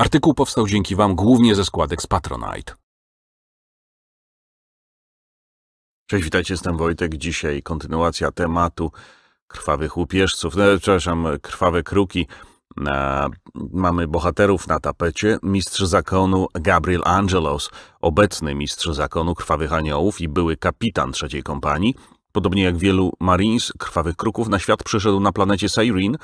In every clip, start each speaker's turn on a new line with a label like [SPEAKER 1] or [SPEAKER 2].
[SPEAKER 1] Artykuł powstał dzięki Wam głównie ze składek z Patronite. Cześć, witajcie, jestem Wojtek. Dzisiaj kontynuacja tematu krwawych łupieżców, no, przepraszam, krwawe kruki. E, mamy bohaterów na tapecie. Mistrz zakonu Gabriel Angelos, obecny mistrz zakonu Krwawych Aniołów i były kapitan trzeciej kompanii. Podobnie jak wielu Marines, krwawych kruków, na świat przyszedł na planecie Cyrene,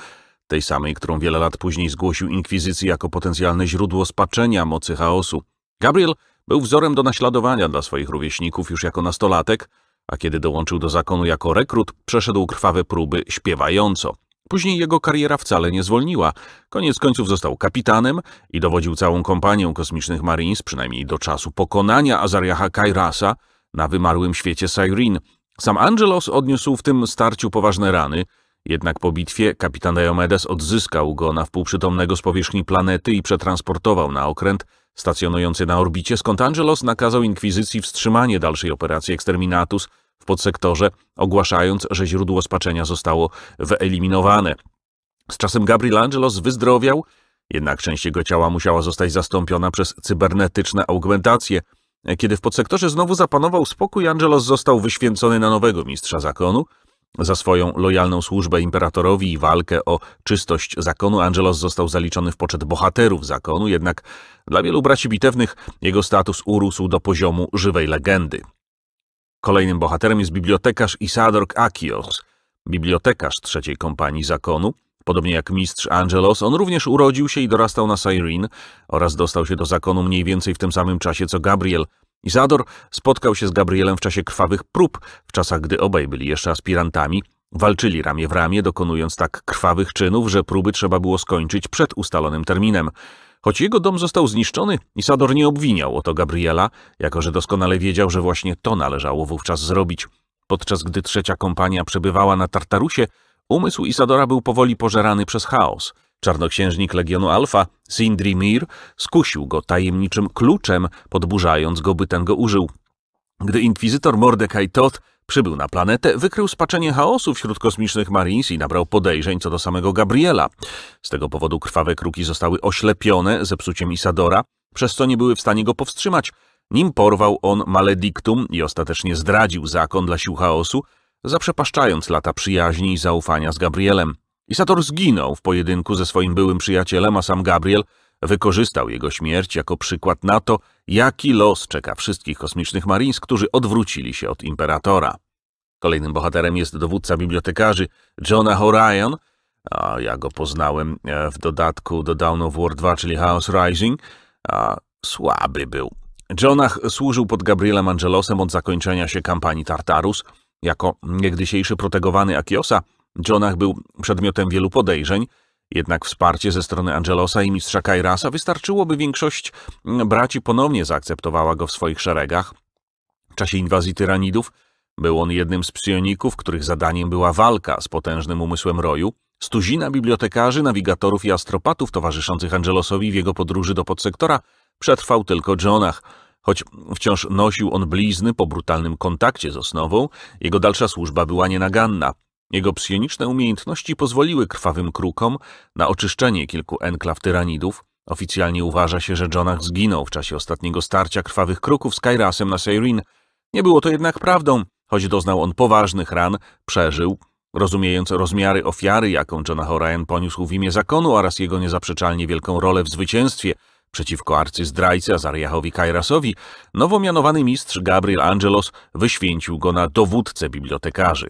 [SPEAKER 1] tej samej, którą wiele lat później zgłosił inkwizycji jako potencjalne źródło spaczenia mocy chaosu. Gabriel był wzorem do naśladowania dla swoich rówieśników już jako nastolatek, a kiedy dołączył do zakonu jako rekrut, przeszedł krwawe próby śpiewająco. Później jego kariera wcale nie zwolniła. Koniec końców został kapitanem i dowodził całą kompanią kosmicznych Marines, przynajmniej do czasu pokonania Azariaha Kairasa na wymarłym świecie Cyrene. Sam Angelos odniósł w tym starciu poważne rany – jednak po bitwie kapitan Diomedes odzyskał go na wpółprzytomnego z powierzchni planety i przetransportował na okręt stacjonujący na orbicie, skąd Angelos nakazał Inkwizycji wstrzymanie dalszej operacji Exterminatus w podsektorze, ogłaszając, że źródło spaczenia zostało wyeliminowane. Z czasem Gabriel Angelos wyzdrowiał, jednak część jego ciała musiała zostać zastąpiona przez cybernetyczne augmentacje. Kiedy w podsektorze znowu zapanował spokój, Angelos został wyświęcony na nowego mistrza zakonu – za swoją lojalną służbę imperatorowi i walkę o czystość zakonu Angelos został zaliczony w poczet bohaterów zakonu, jednak dla wielu braci bitewnych jego status urósł do poziomu żywej legendy. Kolejnym bohaterem jest bibliotekarz Isador Akios, bibliotekarz trzeciej kompanii zakonu. Podobnie jak mistrz Angelos, on również urodził się i dorastał na Cyrene oraz dostał się do zakonu mniej więcej w tym samym czasie co Gabriel – Izador spotkał się z Gabrielem w czasie krwawych prób, w czasach gdy obaj byli jeszcze aspirantami, Walczyli ramię w ramię, dokonując tak krwawych czynów, że próby trzeba było skończyć przed ustalonym terminem. Choć jego dom został zniszczony, Isador nie obwiniał o to Gabriela, jako że doskonale wiedział, że właśnie to należało wówczas zrobić. Podczas gdy trzecia kompania przebywała na Tartarusie, umysł Isadora był powoli pożerany przez chaos. Czarnoksiężnik Legionu Alfa, Sindri Mir, skusił go tajemniczym kluczem, podburzając go, by ten go użył. Gdy inkwizytor Mordecai Toth przybył na planetę, wykrył spaczenie chaosu wśród kosmicznych Marines i nabrał podejrzeń co do samego Gabriela. Z tego powodu krwawe kruki zostały oślepione zepsuciem Isadora, przez co nie były w stanie go powstrzymać. Nim porwał on maledictum i ostatecznie zdradził zakon dla sił chaosu, zaprzepaszczając lata przyjaźni i zaufania z Gabrielem. Isator zginął w pojedynku ze swoim byłym przyjacielem, a sam Gabriel wykorzystał jego śmierć jako przykład na to, jaki los czeka wszystkich kosmicznych Marines, którzy odwrócili się od Imperatora. Kolejnym bohaterem jest dowódca bibliotekarzy Johna Horion, a ja go poznałem e, w dodatku do Dawn of War 2, czyli House Rising, a słaby był. Jonah służył pod Gabrielem Angelosem od zakończenia się kampanii Tartarus. Jako niegdysiejszy protegowany Akiosa Jonach był przedmiotem wielu podejrzeń, jednak wsparcie ze strony Angelosa i mistrza Kairasa wystarczyło, by większość braci ponownie zaakceptowała go w swoich szeregach. W czasie inwazji tyranidów był on jednym z psioników, których zadaniem była walka z potężnym umysłem roju, Stuzina bibliotekarzy, nawigatorów i astropatów towarzyszących Angelosowi w jego podróży do podsektora przetrwał tylko Jonach. Choć wciąż nosił on blizny po brutalnym kontakcie z osnową, jego dalsza służba była nienaganna. Jego psioniczne umiejętności pozwoliły krwawym krukom na oczyszczenie kilku enklaw tyranidów. Oficjalnie uważa się, że Jonach zginął w czasie ostatniego starcia krwawych kruków z Kairasem na Seirin. Nie było to jednak prawdą, choć doznał on poważnych ran, przeżył. Rozumiejąc rozmiary ofiary, jaką Jonah O'Ryan poniósł w imię zakonu oraz jego niezaprzeczalnie wielką rolę w zwycięstwie przeciwko arcyzdrajcy Azariahowi Kairasowi, nowo mianowany mistrz Gabriel Angelos wyświęcił go na dowódcę bibliotekarzy.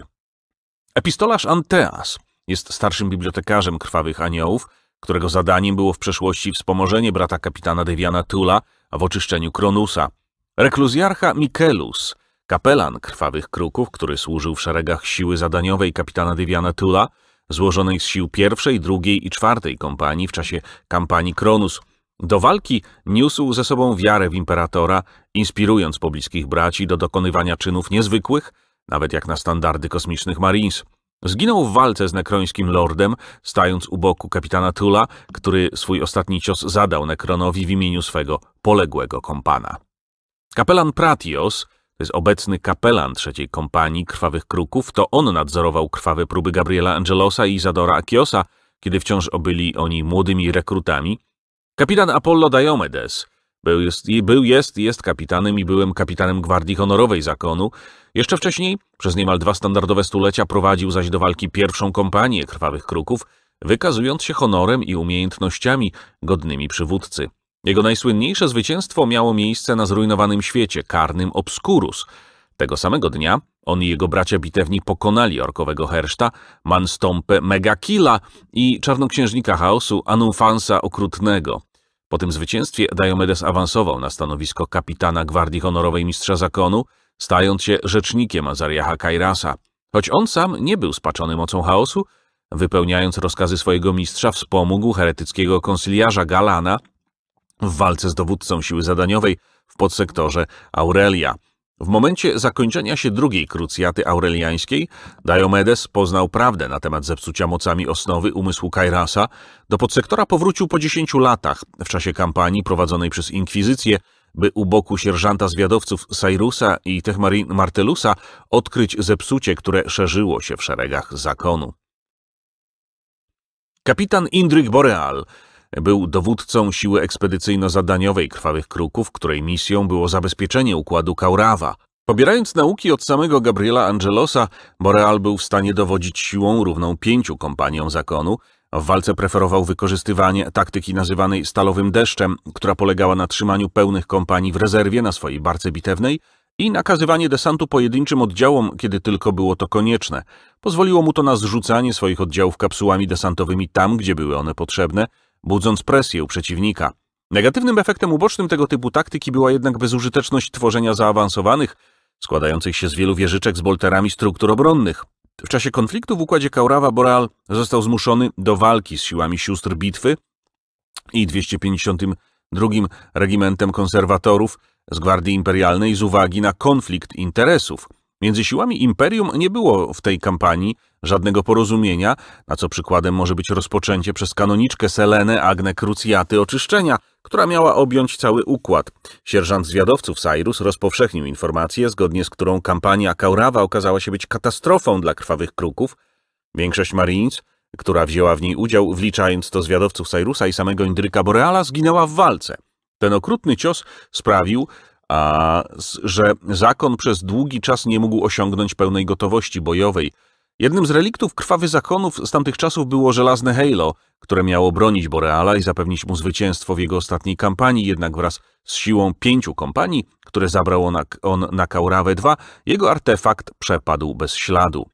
[SPEAKER 1] Epistolarz Anteas jest starszym bibliotekarzem Krwawych Aniołów, którego zadaniem było w przeszłości wspomożenie brata kapitana Deviana Tula w oczyszczeniu Kronusa. Rekluzjarcha Mikelus, kapelan Krwawych Kruków, który służył w szeregach siły zadaniowej kapitana Deviana Tula, złożonej z sił pierwszej, drugiej i czwartej kompanii w czasie kampanii Kronus. Do walki niósł ze sobą wiarę w imperatora, inspirując pobliskich braci do dokonywania czynów niezwykłych, nawet jak na standardy kosmicznych Marines. Zginął w walce z nekrońskim lordem, stając u boku kapitana Tula, który swój ostatni cios zadał nekronowi w imieniu swego poległego kompana. Kapelan Pratios, to jest obecny kapelan trzeciej kompanii Krwawych Kruków, to on nadzorował krwawe próby Gabriela Angelosa i Zadora Akiosa, kiedy wciąż obyli oni młodymi rekrutami. Kapitan Apollo Diomedes, był, jest, i był, jest, jest kapitanem i byłem kapitanem Gwardii Honorowej Zakonu. Jeszcze wcześniej, przez niemal dwa standardowe stulecia, prowadził zaś do walki pierwszą kompanię Krwawych Kruków, wykazując się honorem i umiejętnościami godnymi przywódcy. Jego najsłynniejsze zwycięstwo miało miejsce na zrujnowanym świecie, karnym Obscurus. Tego samego dnia on i jego bracia bitewni pokonali orkowego Herszta, Manstompę Megakila i czarnoksiężnika chaosu Anufansa Okrutnego. Po tym zwycięstwie Diomedes awansował na stanowisko kapitana Gwardii Honorowej Mistrza Zakonu, stając się rzecznikiem Azariaha Kairasa. Choć on sam nie był spaczony mocą chaosu, wypełniając rozkazy swojego mistrza, wspomógł heretyckiego konsyliarza Galana w walce z dowódcą siły zadaniowej w podsektorze Aurelia – w momencie zakończenia się drugiej krucjaty aureliańskiej Diomedes poznał prawdę na temat zepsucia mocami osnowy umysłu Kairasa. Do podsektora powrócił po 10 latach w czasie kampanii prowadzonej przez inkwizycję, by u boku sierżanta zwiadowców Cyrus'a i Techmarin Martelusa odkryć zepsucie, które szerzyło się w szeregach zakonu. Kapitan Indryk Boreal – był dowódcą siły ekspedycyjno-zadaniowej Krwawych Kruków, której misją było zabezpieczenie układu Kaurawa. Pobierając nauki od samego Gabriela Angelosa, Boreal był w stanie dowodzić siłą równą pięciu kompaniom zakonu, w walce preferował wykorzystywanie taktyki nazywanej stalowym deszczem, która polegała na trzymaniu pełnych kompanii w rezerwie na swojej barce bitewnej i nakazywanie desantu pojedynczym oddziałom, kiedy tylko było to konieczne. Pozwoliło mu to na zrzucanie swoich oddziałów kapsułami desantowymi tam, gdzie były one potrzebne, budząc presję u przeciwnika. Negatywnym efektem ubocznym tego typu taktyki była jednak bezużyteczność tworzenia zaawansowanych, składających się z wielu wieżyczek z bolterami struktur obronnych. W czasie konfliktu w układzie Kaurawa-Boreal został zmuszony do walki z siłami sióstr bitwy i 252 regimentem konserwatorów z Gwardii Imperialnej z uwagi na konflikt interesów – Między siłami imperium nie było w tej kampanii żadnego porozumienia, na co przykładem może być rozpoczęcie przez kanoniczkę Selenę Agnę Krucjaty oczyszczenia, która miała objąć cały układ. Sierżant zwiadowców Cyrus rozpowszechnił informację, zgodnie z którą kampania Kaurawa okazała się być katastrofą dla krwawych kruków. Większość Marines, która wzięła w niej udział, wliczając to zwiadowców Cyrusa i samego Indryka Boreala, zginęła w walce. Ten okrutny cios sprawił, a, że zakon przez długi czas nie mógł osiągnąć pełnej gotowości bojowej. Jednym z reliktów krwawych zakonów z tamtych czasów było żelazne Halo, które miało bronić Boreala i zapewnić mu zwycięstwo w jego ostatniej kampanii, jednak wraz z siłą pięciu kompanii, które zabrał on, on na Kaurawę II, jego artefakt przepadł bez śladu.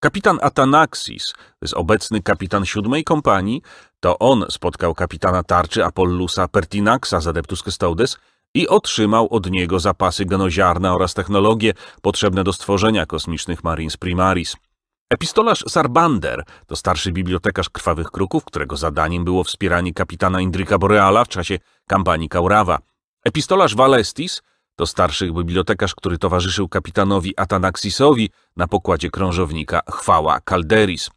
[SPEAKER 1] Kapitan Atanaxis, to jest obecny kapitan siódmej kompanii, to on spotkał kapitana tarczy Apollusa Pertinaxa z Adeptus Custodes i otrzymał od niego zapasy genoziarna oraz technologie potrzebne do stworzenia kosmicznych Marines Primaris. Epistolarz Sarbander to starszy bibliotekarz Krwawych Kruków, którego zadaniem było wspieranie kapitana Indryka Boreala w czasie kampanii Kaurawa. Epistolarz Valestis to starszy bibliotekarz, który towarzyszył kapitanowi Atanaxisowi na pokładzie krążownika Chwała Calderis.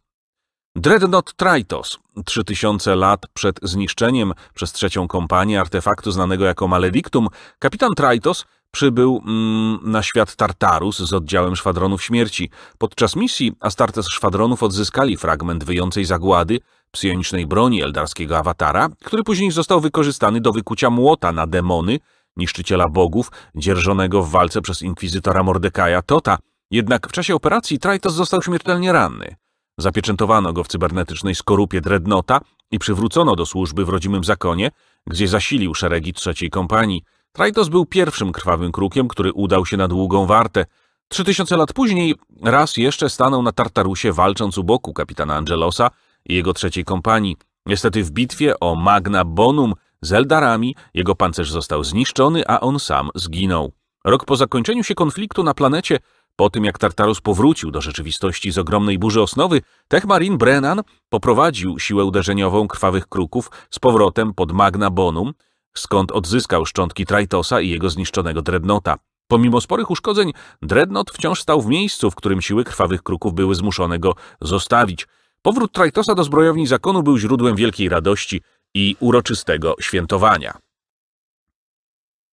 [SPEAKER 1] Dreadnought Tritos, 3000 lat przed zniszczeniem przez trzecią kompanię artefaktu znanego jako Maledictum, kapitan Tritos przybył mm, na świat Tartarus z oddziałem Szwadronów Śmierci. Podczas misji Astartes Szwadronów odzyskali fragment wyjącej zagłady, psionicznej broni eldarskiego awatara, który później został wykorzystany do wykucia młota na demony, niszczyciela bogów, dzierżonego w walce przez inkwizytora Mordekaja Tota. Jednak w czasie operacji Traitos został śmiertelnie ranny. Zapieczętowano go w cybernetycznej skorupie Dreadnota i przywrócono do służby w rodzimym zakonie, gdzie zasilił szeregi trzeciej kompanii. Traitos był pierwszym krwawym krukiem, który udał się na długą wartę. Trzy tysiące lat później raz jeszcze stanął na Tartarusie walcząc u boku kapitana Angelosa i jego trzeciej kompanii. Niestety w bitwie o Magna Bonum z Eldarami jego pancerz został zniszczony, a on sam zginął. Rok po zakończeniu się konfliktu na planecie po tym jak Tartarus powrócił do rzeczywistości z ogromnej burzy osnowy, Techmarin Brennan poprowadził siłę uderzeniową krwawych kruków z powrotem pod Magna Bonum, skąd odzyskał szczątki Trajtosa i jego zniszczonego Dreadnota. Pomimo sporych uszkodzeń, Dreadnought wciąż stał w miejscu, w którym siły krwawych kruków były zmuszone go zostawić. Powrót Trajtosa do zbrojowni zakonu był źródłem wielkiej radości i uroczystego świętowania.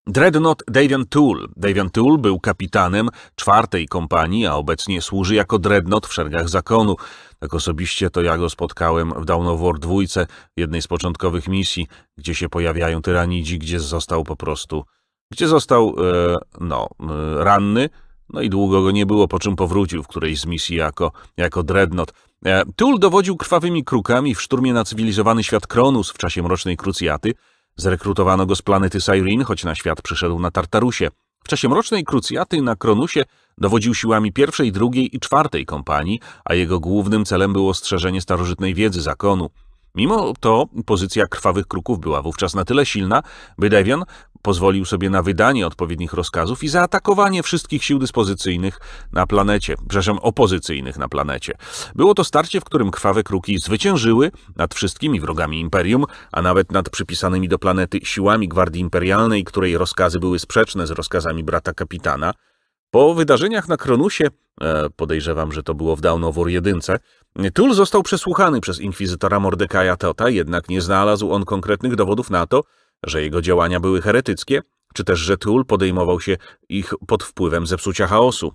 [SPEAKER 1] Dreadnought Davian Tool. Davian Tool był kapitanem czwartej kompanii, a obecnie służy jako dreadnought w szeregach zakonu. Tak osobiście to ja go spotkałem w Dawn of War 2, jednej z początkowych misji, gdzie się pojawiają tyranidzi, gdzie został po prostu... gdzie został, e, no, e, ranny, no i długo go nie było, po czym powrócił w którejś z misji jako, jako dreadnought. E, Tool dowodził krwawymi krukami w szturmie na cywilizowany świat Kronus w czasie Mrocznej Krucjaty, Zrekrutowano go z planety Sairin, choć na świat przyszedł na Tartarusie. W czasie Mrocznej Krucjaty na Kronusie dowodził siłami pierwszej, drugiej i czwartej kompanii, a jego głównym celem było strzeżenie starożytnej wiedzy zakonu. Mimo to pozycja krwawych kruków była wówczas na tyle silna, by Devion Pozwolił sobie na wydanie odpowiednich rozkazów i zaatakowanie wszystkich sił dyspozycyjnych na planecie, przepraszam, opozycyjnych na planecie. Było to starcie, w którym krwawe kruki zwyciężyły nad wszystkimi wrogami imperium, a nawet nad przypisanymi do planety siłami Gwardii Imperialnej, której rozkazy były sprzeczne z rozkazami brata kapitana. Po wydarzeniach na Kronusie, e, podejrzewam, że to było w Dawn of War został przesłuchany przez inkwizytora Mordekaja Tota, jednak nie znalazł on konkretnych dowodów na to, że jego działania były heretyckie, czy też że Tull podejmował się ich pod wpływem zepsucia chaosu.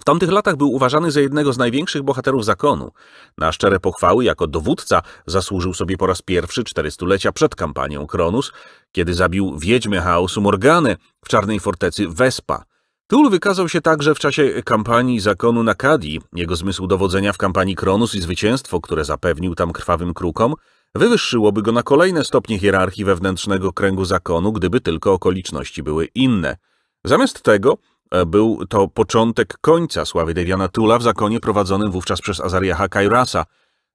[SPEAKER 1] W tamtych latach był uważany za jednego z największych bohaterów zakonu. Na szczere pochwały jako dowódca zasłużył sobie po raz pierwszy czterystulecia przed kampanią Kronus, kiedy zabił wiedźmę chaosu Morganę w czarnej fortecy Wespa. Tul wykazał się także w czasie kampanii zakonu na Kadi, Jego zmysł dowodzenia w kampanii Kronus i zwycięstwo, które zapewnił tam krwawym krukom, wywyższyłoby go na kolejne stopnie hierarchii wewnętrznego kręgu zakonu, gdyby tylko okoliczności były inne. Zamiast tego e, był to początek końca sławy Deviana Tula w zakonie prowadzonym wówczas przez Azariaha Kairasa.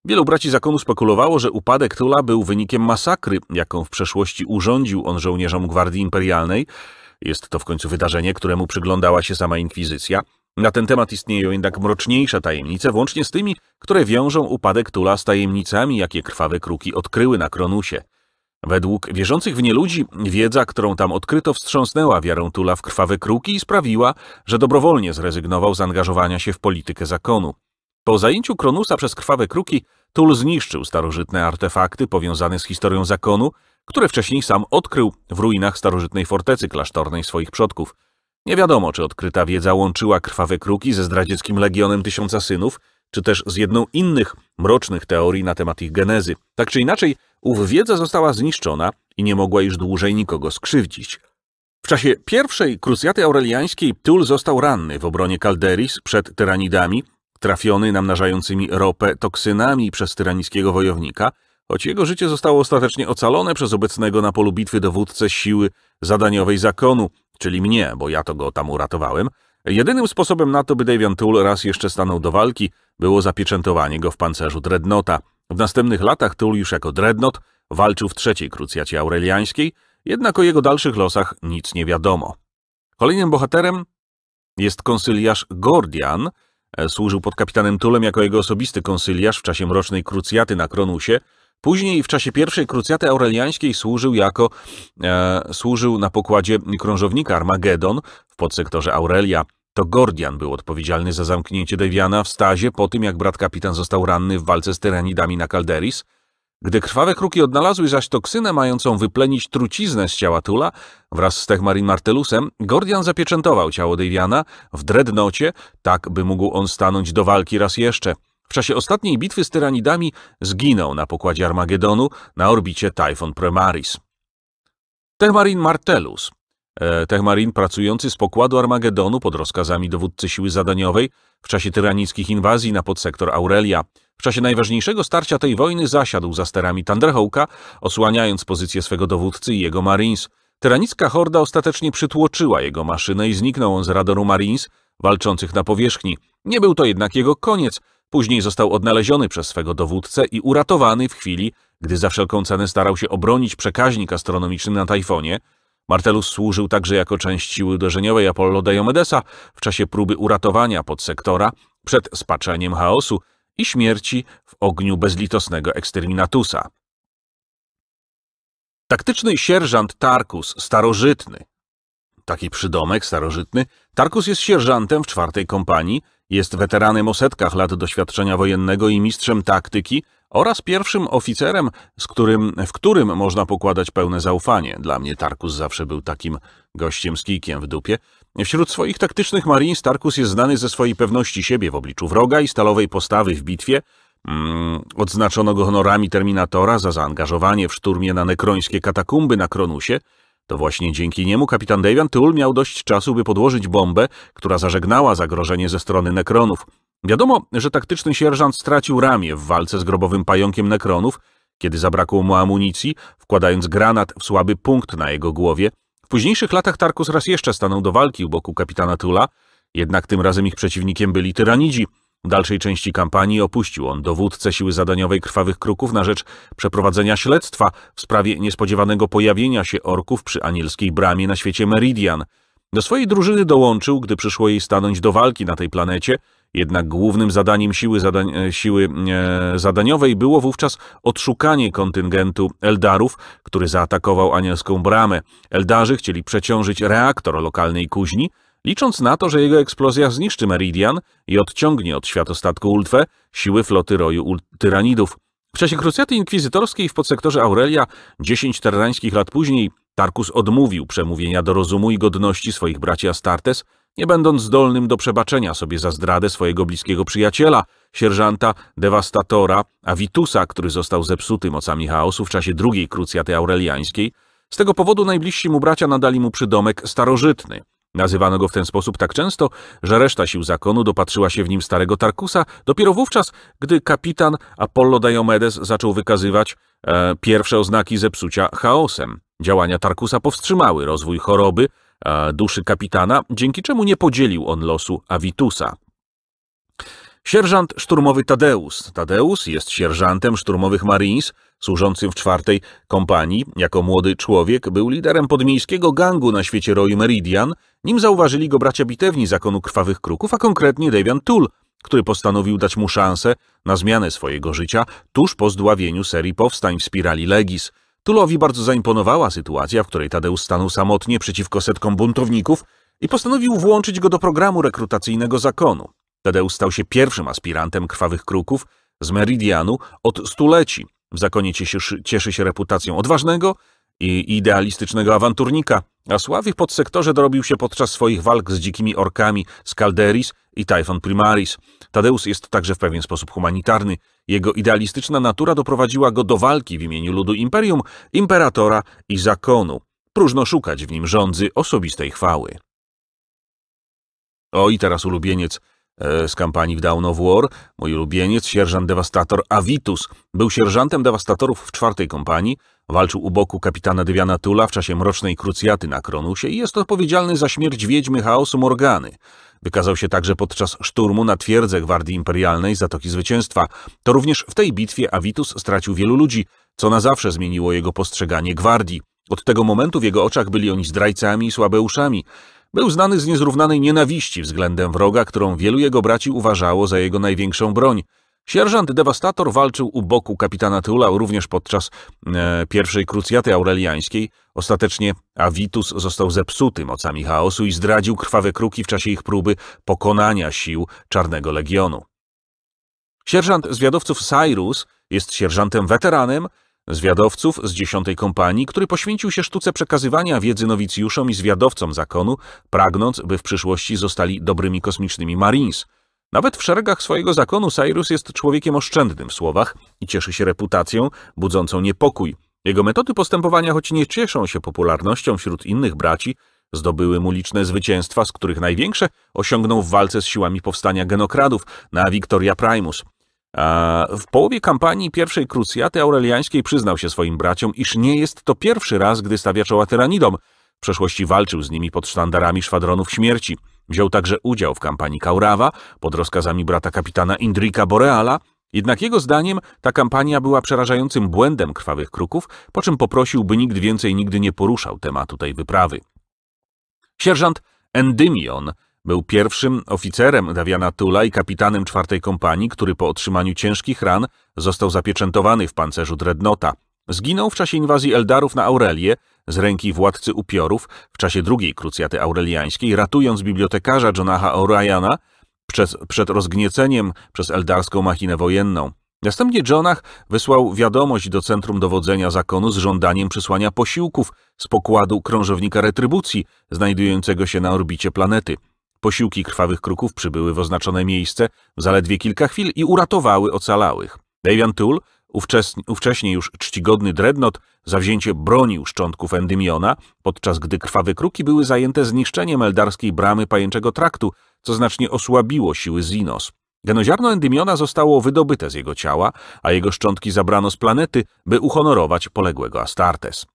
[SPEAKER 1] Wielu braci zakonu spekulowało, że upadek Tula był wynikiem masakry, jaką w przeszłości urządził on żołnierzom Gwardii Imperialnej. Jest to w końcu wydarzenie, któremu przyglądała się sama Inkwizycja, na ten temat istnieją jednak mroczniejsze tajemnice, włącznie z tymi, które wiążą upadek Tula z tajemnicami, jakie krwawe kruki odkryły na Kronusie. Według wierzących w nie ludzi, wiedza, którą tam odkryto, wstrząsnęła wiarę Tula w krwawe kruki i sprawiła, że dobrowolnie zrezygnował z angażowania się w politykę zakonu. Po zajęciu Kronusa przez krwawe kruki, Tul zniszczył starożytne artefakty powiązane z historią zakonu, które wcześniej sam odkrył w ruinach starożytnej fortecy klasztornej swoich przodków – nie wiadomo, czy odkryta wiedza łączyła krwawe kruki ze zdradzieckim legionem tysiąca synów, czy też z jedną innych mrocznych teorii na temat ich genezy. Tak czy inaczej, ów wiedza została zniszczona i nie mogła już dłużej nikogo skrzywdzić. W czasie pierwszej krucjaty aureliańskiej Tul został ranny w obronie Calderis przed tyranidami, trafiony namnażającymi ropę toksynami przez tyranickiego wojownika, choć jego życie zostało ostatecznie ocalone przez obecnego na polu bitwy dowódcę siły zadaniowej zakonu, czyli mnie, bo ja to go tam uratowałem, jedynym sposobem na to, by Davian Tull raz jeszcze stanął do walki, było zapieczętowanie go w pancerzu Dreadnota. W następnych latach Tull już jako Dreadnought walczył w trzeciej krucjacie aureliańskiej, jednak o jego dalszych losach nic nie wiadomo. Kolejnym bohaterem jest konsyliarz Gordian, e, służył pod kapitanem Tulem jako jego osobisty konsyliarz w czasie mrocznej krucjaty na Kronusie Później w czasie pierwszej krucjaty aureliańskiej służył jako e, służył na pokładzie krążownika Armagedon w podsektorze Aurelia. To Gordian był odpowiedzialny za zamknięcie Deviana w stazie po tym, jak brat kapitan został ranny w walce z tyranidami na Calderis. Gdy krwawe kruki odnalazły zaś toksynę mającą wyplenić truciznę z ciała Tula, wraz z Techmarin Martelusem, Gordian zapieczętował ciało Deviana w dreadnocie, tak by mógł on stanąć do walki raz jeszcze – w czasie ostatniej bitwy z tyranidami zginął na pokładzie Armagedonu na orbicie Typhon Premaris. Techmarin Martellus, e, Techmarin pracujący z pokładu Armagedonu pod rozkazami dowódcy siły zadaniowej w czasie tyranickich inwazji na podsektor Aurelia. W czasie najważniejszego starcia tej wojny zasiadł za sterami Thunderhawka, osłaniając pozycję swego dowódcy i jego Marines. Tyranicka horda ostatecznie przytłoczyła jego maszynę i zniknął on z radaru Marines walczących na powierzchni. Nie był to jednak jego koniec, Później został odnaleziony przez swego dowódcę i uratowany w chwili, gdy za wszelką cenę starał się obronić przekaźnik astronomiczny na Tajfonie. Martellus służył także jako część siły uderzeniowej Apollo Diomedesa w czasie próby uratowania podsektora przed spaczeniem chaosu i śmierci w ogniu bezlitosnego eksterminatusa. Taktyczny sierżant Tarkus, starożytny. Taki przydomek, starożytny. Tarkus jest sierżantem w czwartej kompanii – jest weteranem o setkach lat doświadczenia wojennego i mistrzem taktyki oraz pierwszym oficerem, z którym, w którym można pokładać pełne zaufanie. Dla mnie Tarkus zawsze był takim gościem z kijkiem w dupie. Wśród swoich taktycznych Marines Tarkus jest znany ze swojej pewności siebie w obliczu wroga i stalowej postawy w bitwie, Mm, odznaczono go honorami Terminatora za zaangażowanie w szturmie na nekrońskie katakumby na Kronusie to właśnie dzięki niemu kapitan Davian Tull miał dość czasu, by podłożyć bombę, która zażegnała zagrożenie ze strony nekronów. Wiadomo, że taktyczny sierżant stracił ramię w walce z grobowym pająkiem nekronów, kiedy zabrakło mu amunicji, wkładając granat w słaby punkt na jego głowie. W późniejszych latach Tarkus raz jeszcze stanął do walki u boku kapitana Tula, jednak tym razem ich przeciwnikiem byli tyranidzi. W dalszej części kampanii opuścił on dowódcę siły zadaniowej Krwawych Kruków na rzecz przeprowadzenia śledztwa w sprawie niespodziewanego pojawienia się orków przy anielskiej bramie na świecie Meridian. Do swojej drużyny dołączył, gdy przyszło jej stanąć do walki na tej planecie, jednak głównym zadaniem siły, zadań, e, siły e, zadaniowej było wówczas odszukanie kontyngentu Eldarów, który zaatakował anielską bramę. Eldarzy chcieli przeciążyć reaktor lokalnej kuźni, Licząc na to, że jego eksplozja zniszczy Meridian i odciągnie od światostatku Ultwę siły floty roju Ult tyranidów. W czasie krucjaty inkwizytorskiej w podsektorze Aurelia, 10 terrańskich lat później, Tarkus odmówił przemówienia do rozumu i godności swoich braci Astartes, nie będąc zdolnym do przebaczenia sobie za zdradę swojego bliskiego przyjaciela, sierżanta dewastatora Avitusa, który został zepsuty mocami chaosu w czasie drugiej krucjaty aureliańskiej. Z tego powodu najbliżsi mu bracia nadali mu przydomek starożytny – Nazywano go w ten sposób tak często, że reszta sił zakonu dopatrzyła się w nim starego Tarkusa dopiero wówczas, gdy kapitan Apollo Diomedes zaczął wykazywać e, pierwsze oznaki zepsucia chaosem. Działania Tarkusa powstrzymały rozwój choroby e, duszy kapitana, dzięki czemu nie podzielił on losu Avitusa. Sierżant szturmowy Tadeus. Tadeusz jest sierżantem szturmowych Marines – Służący w czwartej kompanii, jako młody człowiek, był liderem podmiejskiego gangu na świecie roju Meridian, nim zauważyli go bracia bitewni zakonu Krwawych Kruków, a konkretnie Davian Tull, który postanowił dać mu szansę na zmianę swojego życia tuż po zdławieniu serii powstań w spirali Legis. Tullowi bardzo zaimponowała sytuacja, w której Tadeusz stanął samotnie przeciwko setkom buntowników i postanowił włączyć go do programu rekrutacyjnego zakonu. Tadeusz stał się pierwszym aspirantem Krwawych Kruków z Meridianu od stuleci, w zakonie cieszy, cieszy się reputacją odważnego i idealistycznego awanturnika, a sławy w podsektorze dorobił się podczas swoich walk z dzikimi orkami Calderis i Typhon Primaris. Tadeus jest także w pewien sposób humanitarny. Jego idealistyczna natura doprowadziła go do walki w imieniu ludu imperium, imperatora i zakonu. Próżno szukać w nim rządzy osobistej chwały. O i teraz ulubieniec E, z kampanii w Dawn of War. Mój ulubieniec, sierżant dewastator Avitus, był sierżantem dewastatorów w czwartej kompanii, walczył u boku kapitana Dywiana Tula w czasie Mrocznej Krucjaty na Kronusie i jest odpowiedzialny za śmierć wiedźmy chaosu Morgany. Wykazał się także podczas szturmu na twierdzę Gwardii Imperialnej Zatoki Zwycięstwa. To również w tej bitwie Avitus stracił wielu ludzi, co na zawsze zmieniło jego postrzeganie Gwardii. Od tego momentu w jego oczach byli oni zdrajcami i słabeuszami. Był znany z niezrównanej nienawiści względem wroga, którą wielu jego braci uważało za jego największą broń. Sierżant Devastator walczył u boku kapitana Tyula również podczas e, pierwszej krucjaty aureliańskiej. Ostatecznie Avitus został zepsuty mocami chaosu i zdradził krwawe kruki w czasie ich próby pokonania sił Czarnego Legionu. Sierżant zwiadowców Cyrus jest sierżantem weteranem, Zwiadowców z dziesiątej kompanii, który poświęcił się sztuce przekazywania wiedzy nowicjuszom i zwiadowcom zakonu, pragnąc, by w przyszłości zostali dobrymi kosmicznymi Marines. Nawet w szeregach swojego zakonu Cyrus jest człowiekiem oszczędnym w słowach i cieszy się reputacją budzącą niepokój. Jego metody postępowania, choć nie cieszą się popularnością wśród innych braci, Zdobyły mu liczne zwycięstwa, z których największe osiągnął w walce z siłami powstania genokradów na Victoria Primus. W połowie kampanii pierwszej krucjaty aureliańskiej przyznał się swoim braciom, iż nie jest to pierwszy raz, gdy stawia czoła tyranidom. W przeszłości walczył z nimi pod sztandarami szwadronów śmierci. Wziął także udział w kampanii Kaurawa pod rozkazami brata kapitana Indrika Boreala. Jednak jego zdaniem ta kampania była przerażającym błędem krwawych kruków, po czym poprosił, by nikt więcej nigdy nie poruszał tematu tej wyprawy. Sierżant Endymion był pierwszym oficerem Dawiana Tula i kapitanem czwartej kompanii, który po otrzymaniu ciężkich ran został zapieczętowany w pancerzu Dreadnota. Zginął w czasie inwazji Eldarów na Aurelię z ręki władcy upiorów w czasie drugiej krucjaty aureliańskiej, ratując bibliotekarza Jonaha O'Ryana przed, przed rozgnieceniem przez eldarską machinę wojenną. Następnie Jonah wysłał wiadomość do centrum dowodzenia zakonu z żądaniem przysłania posiłków z pokładu krążownika retrybucji znajdującego się na orbicie planety. Posiłki krwawych kruków przybyły w oznaczone miejsce w zaledwie kilka chwil i uratowały ocalałych. Davian Tull, ówcześnie już czcigodny dreadnought, zawzięcie bronił szczątków Endymiona, podczas gdy krwawe kruki były zajęte zniszczeniem eldarskiej bramy pajęczego traktu, co znacznie osłabiło siły Zinos. Genoziarno Endymiona zostało wydobyte z jego ciała, a jego szczątki zabrano z planety, by uhonorować poległego Astartes.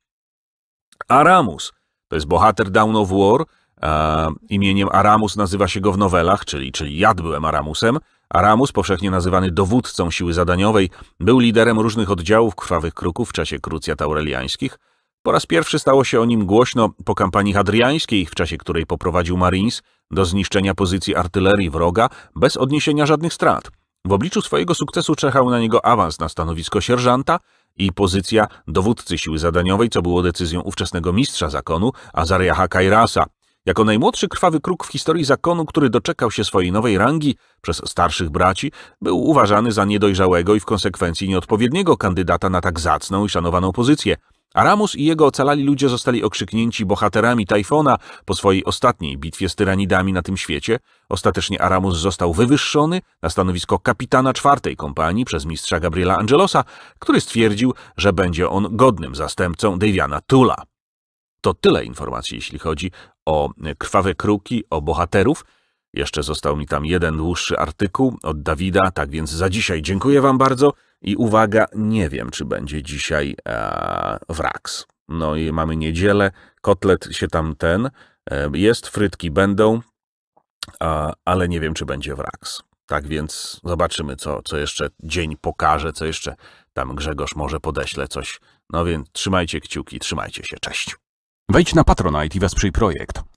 [SPEAKER 1] Aramus to jest bohater Down of War, e, imieniem Aramus nazywa się go w nowelach, czyli, czyli ja byłem Aramusem. Aramus, powszechnie nazywany dowódcą siły zadaniowej, był liderem różnych oddziałów krwawych kruków w czasie krucjat aureliańskich. Po raz pierwszy stało się o nim głośno po kampanii hadriańskiej, w czasie której poprowadził Marines do zniszczenia pozycji artylerii wroga bez odniesienia żadnych strat. W obliczu swojego sukcesu czekał na niego awans na stanowisko sierżanta i pozycja dowódcy siły zadaniowej, co było decyzją ówczesnego mistrza zakonu Azariaha Kairasa, jako najmłodszy krwawy kruk w historii zakonu, który doczekał się swojej nowej rangi przez starszych braci, był uważany za niedojrzałego i w konsekwencji nieodpowiedniego kandydata na tak zacną i szanowaną pozycję. Aramus i jego ocalali ludzie zostali okrzyknięci bohaterami Tajfona po swojej ostatniej bitwie z tyranidami na tym świecie. Ostatecznie Aramus został wywyższony na stanowisko kapitana czwartej kompanii przez mistrza Gabriela Angelosa, który stwierdził, że będzie on godnym zastępcą Daviana Tula. To tyle informacji, jeśli chodzi o krwawe kruki, o bohaterów. Jeszcze został mi tam jeden dłuższy artykuł od Dawida, tak więc za dzisiaj dziękuję wam bardzo i uwaga, nie wiem, czy będzie dzisiaj e, No i mamy niedzielę, kotlet się tam ten, e, jest, frytki będą, a, ale nie wiem, czy będzie wrax. Tak więc zobaczymy, co, co jeszcze dzień pokaże, co jeszcze tam Grzegorz może podeśle coś. No więc trzymajcie kciuki, trzymajcie się, cześć. Wejdź na Patronite i wesprzyj projekt.